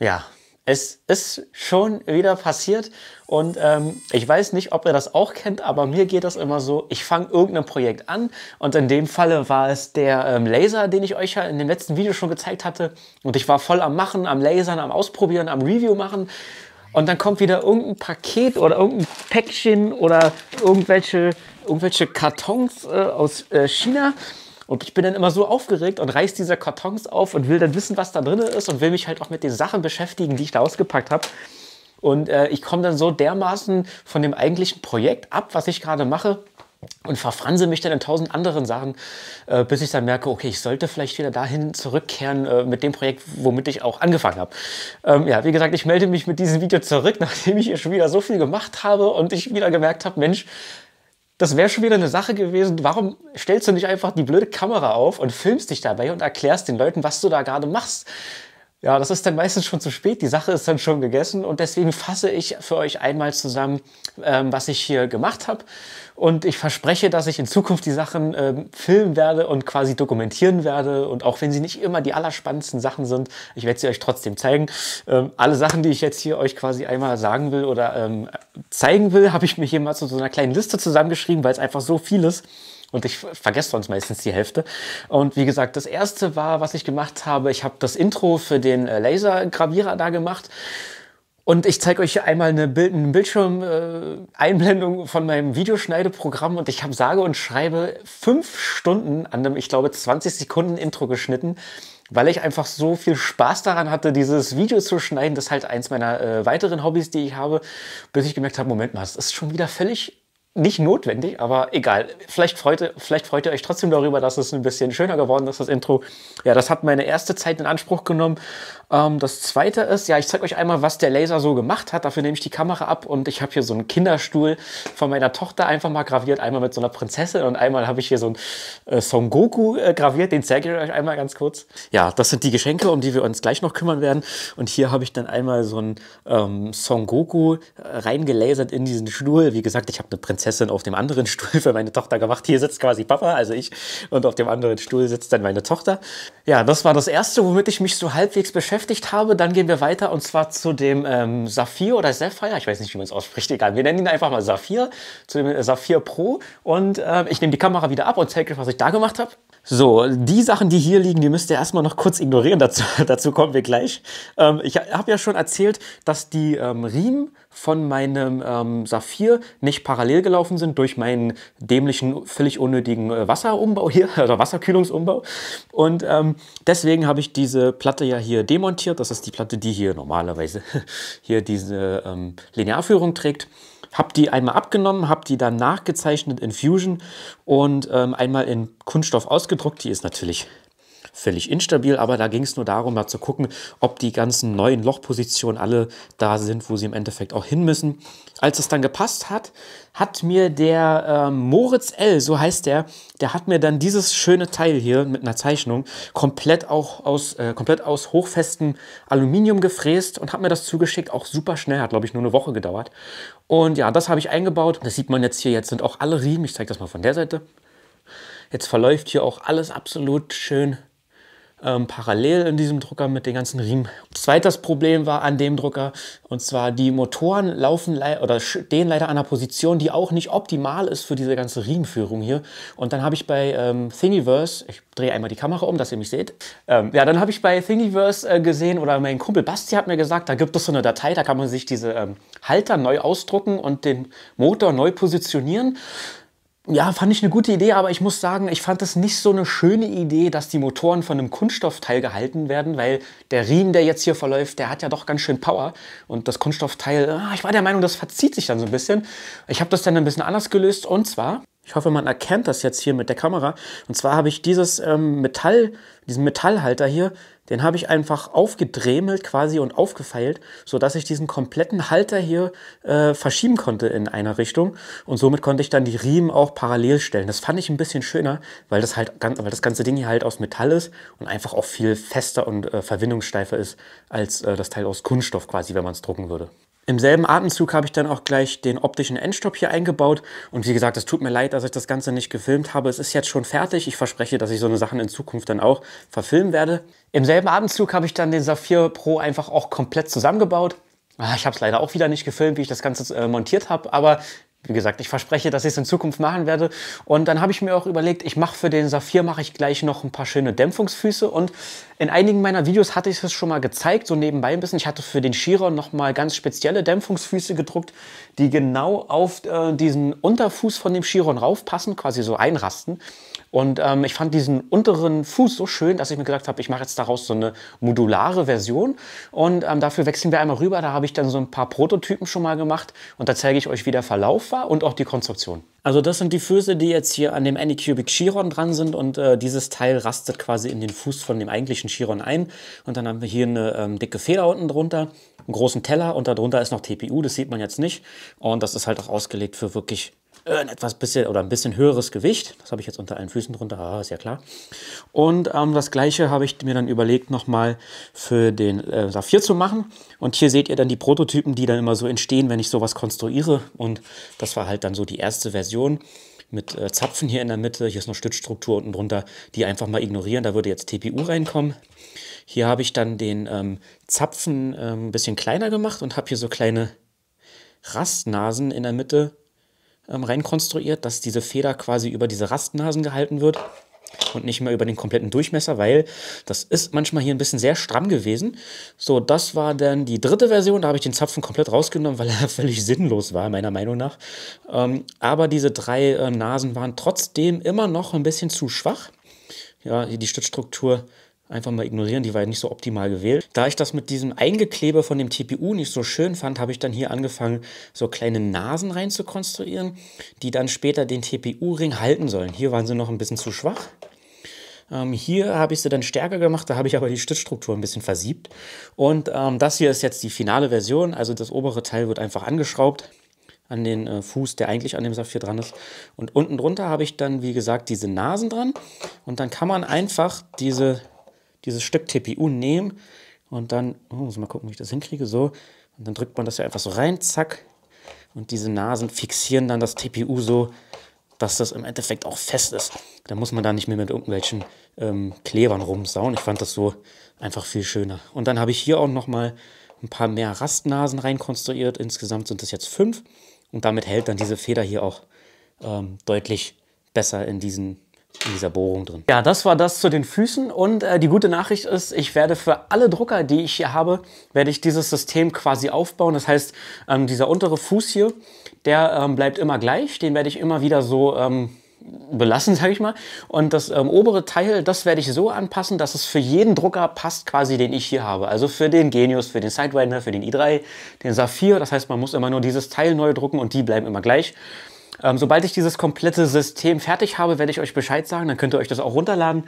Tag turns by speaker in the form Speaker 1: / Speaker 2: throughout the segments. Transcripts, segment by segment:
Speaker 1: ja, es ist schon wieder passiert und ähm, ich weiß nicht, ob ihr das auch kennt, aber mir geht das immer so, ich fange irgendein Projekt an und in dem Falle war es der ähm, Laser, den ich euch ja in dem letzten Video schon gezeigt hatte und ich war voll am Machen, am Lasern, am Ausprobieren, am Review machen und dann kommt wieder irgendein Paket oder irgendein Päckchen oder irgendwelche, irgendwelche Kartons äh, aus äh, China und ich bin dann immer so aufgeregt und reiß diese Kartons auf und will dann wissen, was da drin ist und will mich halt auch mit den Sachen beschäftigen, die ich da ausgepackt habe. Und äh, ich komme dann so dermaßen von dem eigentlichen Projekt ab, was ich gerade mache, und verfranse mich dann in tausend anderen Sachen, äh, bis ich dann merke, okay, ich sollte vielleicht wieder dahin zurückkehren äh, mit dem Projekt, womit ich auch angefangen habe. Ähm, ja, wie gesagt, ich melde mich mit diesem Video zurück, nachdem ich hier schon wieder so viel gemacht habe und ich wieder gemerkt habe, Mensch, das wäre schon wieder eine Sache gewesen. Warum stellst du nicht einfach die blöde Kamera auf und filmst dich dabei und erklärst den Leuten, was du da gerade machst? Ja, das ist dann meistens schon zu spät. Die Sache ist dann schon gegessen und deswegen fasse ich für euch einmal zusammen, ähm, was ich hier gemacht habe. Und ich verspreche, dass ich in Zukunft die Sachen ähm, filmen werde und quasi dokumentieren werde. Und auch wenn sie nicht immer die allerspannendsten Sachen sind, ich werde sie euch trotzdem zeigen. Ähm, alle Sachen, die ich jetzt hier euch quasi einmal sagen will oder ähm, zeigen will, habe ich mir hier mal zu so einer kleinen Liste zusammengeschrieben, weil es einfach so viel ist. Und ich vergesse sonst meistens die Hälfte. Und wie gesagt, das erste war, was ich gemacht habe, ich habe das Intro für den äh, Lasergravierer da gemacht. Und ich zeige euch hier einmal eine, Bild, eine Bildschirm-Einblendung äh, von meinem Videoschneideprogramm und ich habe sage und schreibe fünf Stunden an einem, ich glaube, 20 Sekunden Intro geschnitten, weil ich einfach so viel Spaß daran hatte, dieses Video zu schneiden. Das ist halt eins meiner äh, weiteren Hobbys, die ich habe, bis ich gemerkt habe, Moment mal, das ist schon wieder völlig nicht notwendig, aber egal. Vielleicht freut, ihr, vielleicht freut ihr euch trotzdem darüber, dass es ein bisschen schöner geworden ist, das Intro. Ja, das hat meine erste Zeit in Anspruch genommen. Ähm, das zweite ist, ja, ich zeige euch einmal, was der Laser so gemacht hat. Dafür nehme ich die Kamera ab und ich habe hier so einen Kinderstuhl von meiner Tochter einfach mal graviert. Einmal mit so einer Prinzessin und einmal habe ich hier so einen äh, Son Goku äh, graviert. Den zeige ich euch einmal ganz kurz. Ja, das sind die Geschenke, um die wir uns gleich noch kümmern werden. Und hier habe ich dann einmal so einen ähm, Son Goku äh, reingelasert in diesen Stuhl. Wie gesagt, ich habe eine Prinzessin Prinzessin auf dem anderen Stuhl für meine Tochter gemacht. Hier sitzt quasi Papa, also ich, und auf dem anderen Stuhl sitzt dann meine Tochter. Ja, das war das Erste, womit ich mich so halbwegs beschäftigt habe. Dann gehen wir weiter und zwar zu dem ähm, Saphir oder Sapphire, ich weiß nicht, wie man es ausspricht, egal. Wir nennen ihn einfach mal Saphir, zu dem äh, Saphir Pro. Und äh, ich nehme die Kamera wieder ab und zeige euch, was ich da gemacht habe. So, die Sachen, die hier liegen, die müsst ihr erstmal noch kurz ignorieren. Dazu, dazu kommen wir gleich. Ähm, ich habe ja schon erzählt, dass die ähm, Riemen von meinem ähm, Saphir nicht parallel gelaufen sind durch meinen dämlichen, völlig unnötigen äh, Wasserumbau hier, oder Wasserkühlungsumbau. Und ähm, deswegen habe ich diese Platte ja hier demontiert. Das ist die Platte, die hier normalerweise hier diese ähm, Linearführung trägt. Habe die einmal abgenommen, habe die dann nachgezeichnet in Fusion und ähm, einmal in Kunststoff ausgedruckt. Die ist natürlich völlig instabil, aber da ging es nur darum, mal zu gucken, ob die ganzen neuen Lochpositionen alle da sind, wo sie im Endeffekt auch hin müssen. Als es dann gepasst hat, hat mir der äh, Moritz L., so heißt der, der hat mir dann dieses schöne Teil hier mit einer Zeichnung komplett auch aus, äh, komplett aus hochfestem Aluminium gefräst und hat mir das zugeschickt, auch super schnell, hat glaube ich nur eine Woche gedauert. Und ja, das habe ich eingebaut. Das sieht man jetzt hier, jetzt sind auch alle Riemen, ich zeige das mal von der Seite. Jetzt verläuft hier auch alles absolut schön ähm, parallel in diesem Drucker mit den ganzen Riemen. Zweites Problem war an dem Drucker, und zwar die Motoren laufen oder stehen leider an einer Position, die auch nicht optimal ist für diese ganze Riemenführung hier. Und dann habe ich bei ähm, Thingiverse, ich drehe einmal die Kamera um, dass ihr mich seht. Ähm, ja, dann habe ich bei Thingiverse äh, gesehen oder mein Kumpel Basti hat mir gesagt, da gibt es so eine Datei, da kann man sich diese ähm, Halter neu ausdrucken und den Motor neu positionieren. Ja, fand ich eine gute Idee, aber ich muss sagen, ich fand es nicht so eine schöne Idee, dass die Motoren von einem Kunststoffteil gehalten werden, weil der Riemen, der jetzt hier verläuft, der hat ja doch ganz schön Power. Und das Kunststoffteil, ah, ich war der Meinung, das verzieht sich dann so ein bisschen. Ich habe das dann ein bisschen anders gelöst und zwar ich hoffe, man erkennt das jetzt hier mit der Kamera. Und zwar habe ich dieses ähm, Metall, diesen Metallhalter hier, den habe ich einfach aufgedremelt quasi und aufgefeilt, sodass ich diesen kompletten Halter hier äh, verschieben konnte in einer Richtung. Und somit konnte ich dann die Riemen auch parallel stellen. Das fand ich ein bisschen schöner, weil das, halt, weil das ganze Ding hier halt aus Metall ist und einfach auch viel fester und äh, verwindungssteifer ist als äh, das Teil aus Kunststoff quasi, wenn man es drucken würde. Im selben Atemzug habe ich dann auch gleich den optischen Endstopp hier eingebaut. Und wie gesagt, es tut mir leid, dass ich das Ganze nicht gefilmt habe. Es ist jetzt schon fertig. Ich verspreche, dass ich so eine Sachen in Zukunft dann auch verfilmen werde. Im selben Atemzug habe ich dann den Saphir Pro einfach auch komplett zusammengebaut. Ah, ich habe es leider auch wieder nicht gefilmt, wie ich das Ganze äh, montiert habe, aber wie gesagt, ich verspreche, dass ich es in Zukunft machen werde. Und dann habe ich mir auch überlegt, ich mache für den Saphir mache ich gleich noch ein paar schöne Dämpfungsfüße. Und in einigen meiner Videos hatte ich es schon mal gezeigt, so nebenbei ein bisschen. Ich hatte für den Chiron noch mal ganz spezielle Dämpfungsfüße gedruckt, die genau auf äh, diesen Unterfuß von dem Chiron raufpassen, quasi so einrasten. Und ähm, ich fand diesen unteren Fuß so schön, dass ich mir gedacht habe, ich mache jetzt daraus so eine modulare Version. Und ähm, dafür wechseln wir einmal rüber. Da habe ich dann so ein paar Prototypen schon mal gemacht. Und da zeige ich euch, wie der Verlauf war und auch die Konstruktion. Also das sind die Füße, die jetzt hier an dem Anycubic Chiron dran sind und äh, dieses Teil rastet quasi in den Fuß von dem eigentlichen Chiron ein. Und dann haben wir hier eine ähm, dicke Feder unten drunter, einen großen Teller und darunter ist noch TPU, das sieht man jetzt nicht. Und das ist halt auch ausgelegt für wirklich äh, ein etwas bisschen oder ein bisschen höheres Gewicht. Das habe ich jetzt unter allen Füßen drunter, ah, ist ja klar. Und ähm, das gleiche habe ich mir dann überlegt, nochmal für den äh, Saphir zu machen. Und hier seht ihr dann die Prototypen, die dann immer so entstehen, wenn ich sowas konstruiere. Und das war halt dann so die erste Version mit äh, Zapfen hier in der Mitte. Hier ist noch Stützstruktur unten drunter, die einfach mal ignorieren. Da würde jetzt TPU reinkommen. Hier habe ich dann den ähm, Zapfen äh, ein bisschen kleiner gemacht und habe hier so kleine Rastnasen in der Mitte ähm, reinkonstruiert, dass diese Feder quasi über diese Rastnasen gehalten wird und nicht mehr über den kompletten Durchmesser, weil das ist manchmal hier ein bisschen sehr stramm gewesen. So, das war dann die dritte Version. Da habe ich den Zapfen komplett rausgenommen, weil er völlig sinnlos war, meiner Meinung nach. Ähm, aber diese drei äh, Nasen waren trotzdem immer noch ein bisschen zu schwach. Ja, die Stützstruktur einfach mal ignorieren, die war ja nicht so optimal gewählt. Da ich das mit diesem Eingeklebe von dem TPU nicht so schön fand, habe ich dann hier angefangen, so kleine Nasen rein zu konstruieren, die dann später den TPU-Ring halten sollen. Hier waren sie noch ein bisschen zu schwach. Ähm, hier habe ich sie dann stärker gemacht, da habe ich aber die Stützstruktur ein bisschen versiebt. Und ähm, das hier ist jetzt die finale Version, also das obere Teil wird einfach angeschraubt an den äh, Fuß, der eigentlich an dem Saphir dran ist. Und unten drunter habe ich dann, wie gesagt, diese Nasen dran. Und dann kann man einfach diese dieses Stück TPU nehmen und dann, oh, muss mal gucken, wie ich das hinkriege, so. Und dann drückt man das ja einfach so rein, zack. Und diese Nasen fixieren dann das TPU so, dass das im Endeffekt auch fest ist. Da muss man da nicht mehr mit irgendwelchen ähm, Klebern rumsauen. Ich fand das so einfach viel schöner. Und dann habe ich hier auch nochmal ein paar mehr Rastnasen reinkonstruiert. Insgesamt sind das jetzt fünf. Und damit hält dann diese Feder hier auch ähm, deutlich besser in diesen in dieser Bohrung drin. Ja, das war das zu den Füßen und äh, die gute Nachricht ist, ich werde für alle Drucker, die ich hier habe, werde ich dieses System quasi aufbauen. Das heißt, ähm, dieser untere Fuß hier, der ähm, bleibt immer gleich, den werde ich immer wieder so ähm, belassen, sage ich mal. Und das ähm, obere Teil, das werde ich so anpassen, dass es für jeden Drucker passt, quasi den ich hier habe. Also für den Genius, für den Sidewinder, für den i3, den Saphir. Das heißt, man muss immer nur dieses Teil neu drucken und die bleiben immer gleich. Ähm, sobald ich dieses komplette System fertig habe, werde ich euch Bescheid sagen. Dann könnt ihr euch das auch runterladen.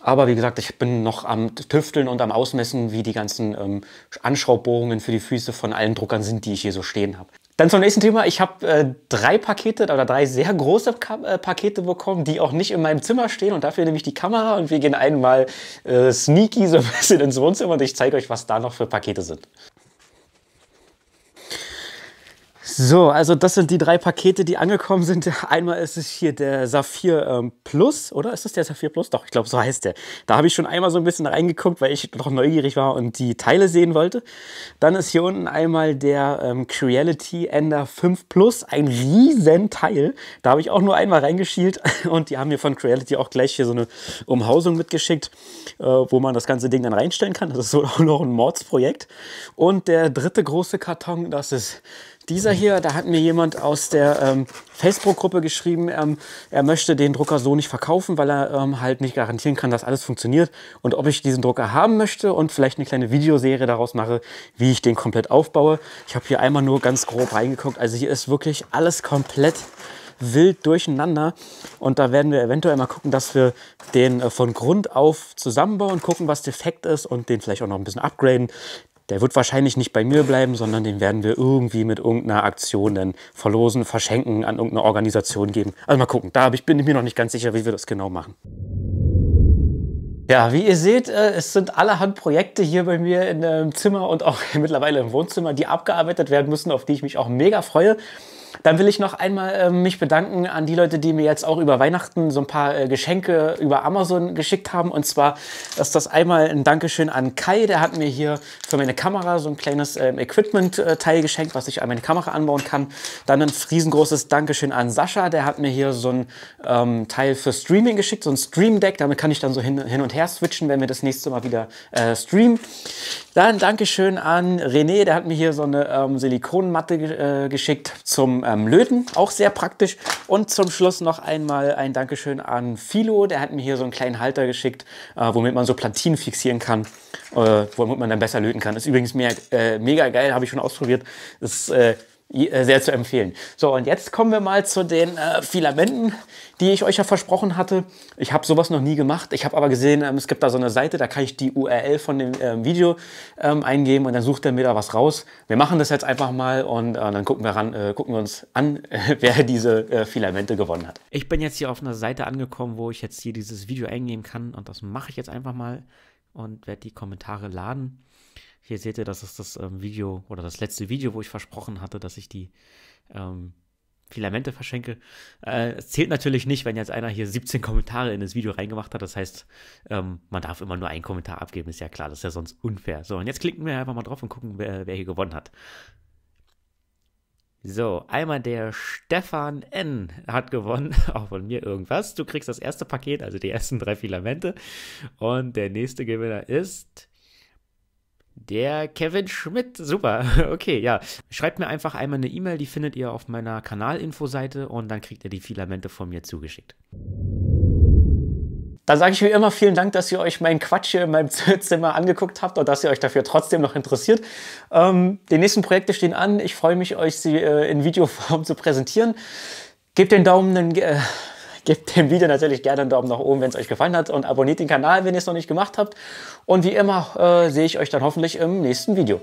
Speaker 1: Aber wie gesagt, ich bin noch am Tüfteln und am Ausmessen, wie die ganzen ähm, Anschraubbohrungen für die Füße von allen Druckern sind, die ich hier so stehen habe. Dann zum nächsten Thema. Ich habe äh, drei Pakete oder drei sehr große Ka äh, Pakete bekommen, die auch nicht in meinem Zimmer stehen. Und dafür nehme ich die Kamera und wir gehen einmal äh, sneaky so ein bisschen ins Wohnzimmer und ich zeige euch, was da noch für Pakete sind. So, also das sind die drei Pakete, die angekommen sind. Einmal ist es hier der Saphir ähm, Plus, oder ist das der Saphir Plus? Doch, ich glaube, so heißt der. Da habe ich schon einmal so ein bisschen reingeguckt, weil ich noch neugierig war und die Teile sehen wollte. Dann ist hier unten einmal der ähm, Creality Ender 5 Plus, ein riesen Teil. Da habe ich auch nur einmal reingeschielt und die haben mir von Creality auch gleich hier so eine Umhausung mitgeschickt, äh, wo man das ganze Ding dann reinstellen kann. Das ist so auch noch ein Mordsprojekt. Und der dritte große Karton, das ist dieser hier. Da hat mir jemand aus der ähm, Facebook-Gruppe geschrieben, ähm, er möchte den Drucker so nicht verkaufen, weil er ähm, halt nicht garantieren kann, dass alles funktioniert und ob ich diesen Drucker haben möchte und vielleicht eine kleine Videoserie daraus mache, wie ich den komplett aufbaue. Ich habe hier einmal nur ganz grob reingeguckt. Also hier ist wirklich alles komplett wild durcheinander. Und da werden wir eventuell mal gucken, dass wir den äh, von Grund auf zusammenbauen, gucken, was defekt ist und den vielleicht auch noch ein bisschen upgraden. Der wird wahrscheinlich nicht bei mir bleiben, sondern den werden wir irgendwie mit irgendeiner Aktion dann verlosen, verschenken, an irgendeine Organisation geben. Also mal gucken, da bin ich mir noch nicht ganz sicher, wie wir das genau machen. Ja, wie ihr seht, äh, es sind allerhand Projekte hier bei mir im ähm, Zimmer und auch mittlerweile im Wohnzimmer, die abgearbeitet werden müssen, auf die ich mich auch mega freue. Dann will ich noch einmal äh, mich bedanken an die Leute, die mir jetzt auch über Weihnachten so ein paar äh, Geschenke über Amazon geschickt haben. Und zwar ist das einmal ein Dankeschön an Kai, der hat mir hier für meine Kamera so ein kleines ähm, Equipment-Teil äh, geschenkt, was ich an meine Kamera anbauen kann. Dann ein riesengroßes Dankeschön an Sascha, der hat mir hier so ein ähm, Teil für Streaming geschickt, so ein Stream Deck. Damit kann ich dann so hin, hin und her switchen, wenn wir das nächste Mal wieder äh, streamen. Dann Dankeschön an René, der hat mir hier so eine ähm, Silikonmatte ge äh, geschickt zum ähm, Löten, auch sehr praktisch. Und zum Schluss noch einmal ein Dankeschön an Philo, der hat mir hier so einen kleinen Halter geschickt, äh, womit man so Platinen fixieren kann, äh, womit man dann besser löten kann. Ist übrigens mehr, äh, mega geil, habe ich schon ausprobiert. Ist äh, äh, sehr zu empfehlen. So, und jetzt kommen wir mal zu den äh, Filamenten, die ich euch ja versprochen hatte. Ich habe sowas noch nie gemacht. Ich habe aber gesehen, ähm, es gibt da so eine Seite, da kann ich die URL von dem ähm, Video ähm, eingeben und dann sucht er mir da was raus. Wir machen das jetzt einfach mal und äh, dann gucken wir, ran, äh, gucken wir uns an, wer diese äh, Filamente gewonnen hat. Ich bin jetzt hier auf einer Seite angekommen, wo ich jetzt hier dieses Video eingeben kann und das mache ich jetzt einfach mal und werde die Kommentare laden. Hier seht ihr, das ist das ähm, Video oder das letzte Video, wo ich versprochen hatte, dass ich die ähm, Filamente verschenke. Äh, es zählt natürlich nicht, wenn jetzt einer hier 17 Kommentare in das Video reingemacht hat. Das heißt, ähm, man darf immer nur einen Kommentar abgeben, ist ja klar, das ist ja sonst unfair. So, und jetzt klicken wir einfach mal drauf und gucken, wer, wer hier gewonnen hat. So, einmal der Stefan N. hat gewonnen, auch von mir irgendwas. Du kriegst das erste Paket, also die ersten drei Filamente. Und der nächste Gewinner ist der Kevin Schmidt, super. Okay, ja. Schreibt mir einfach einmal eine E-Mail, die findet ihr auf meiner Kanalinfo-Seite und dann kriegt ihr die Filamente von mir zugeschickt. Dann sage ich wie immer vielen Dank, dass ihr euch meinen Quatsch hier in meinem Zimmer angeguckt habt und dass ihr euch dafür trotzdem noch interessiert. Ähm, die nächsten Projekte stehen an. Ich freue mich, euch sie äh, in Videoform zu präsentieren. Gebt den Daumen, einen, äh, Gebt dem Video natürlich gerne einen Daumen nach oben, wenn es euch gefallen hat und abonniert den Kanal, wenn ihr es noch nicht gemacht habt. Und wie immer äh, sehe ich euch dann hoffentlich im nächsten Video.